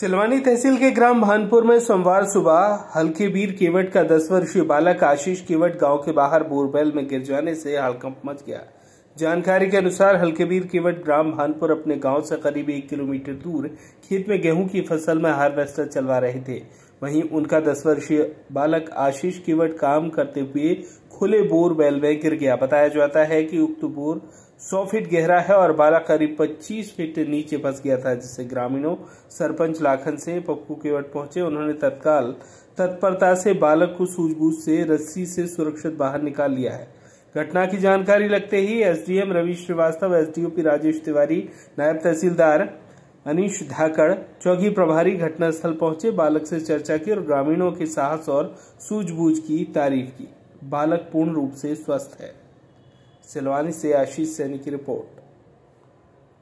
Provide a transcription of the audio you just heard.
सिलवानी तहसील के ग्राम भानपुर में सोमवार सुबह हल्के बीर केवट का दस वर्षीय बालक आशीष केवट गांव के बाहर बोरवेल में गिर जाने से हड़कंप मच गया जानकारी के अनुसार हल्केबीर केवट ग्राम भानपुर अपने गांव से करीब एक किलोमीटर दूर खेत में गेहूं की फसल में हार्वेस्टर चलवा रहे थे वहीं उनका दस वर्षीय बालक आशीष केवट काम करते हुए खुले बोर बैल में गिर गया बताया जाता है कि उक्त बोर 100 फीट गहरा है और बाला करीब 25 फीट नीचे फंस गया था जिससे ग्रामीणों सरपंच लाखन से पप्पू केवट पहुंचे उन्होंने तत्काल तत्परता से बालक को सूझबूझ से रस्सी से सुरक्षित बाहर निकाल लिया है घटना की जानकारी लगते ही एसडीएम रवि श्रीवास्तव एसडीओपी राजेश तिवारी नायब तहसीलदार अनिश धाकड़ चौकी प्रभारी घटनास्थल पहुंचे बालक से चर्चा की और ग्रामीणों के साहस और सूझबूझ की तारीफ की बालक पूर्ण रूप से स्वस्थ है सिलवानी से आशीष सैनी की रिपोर्ट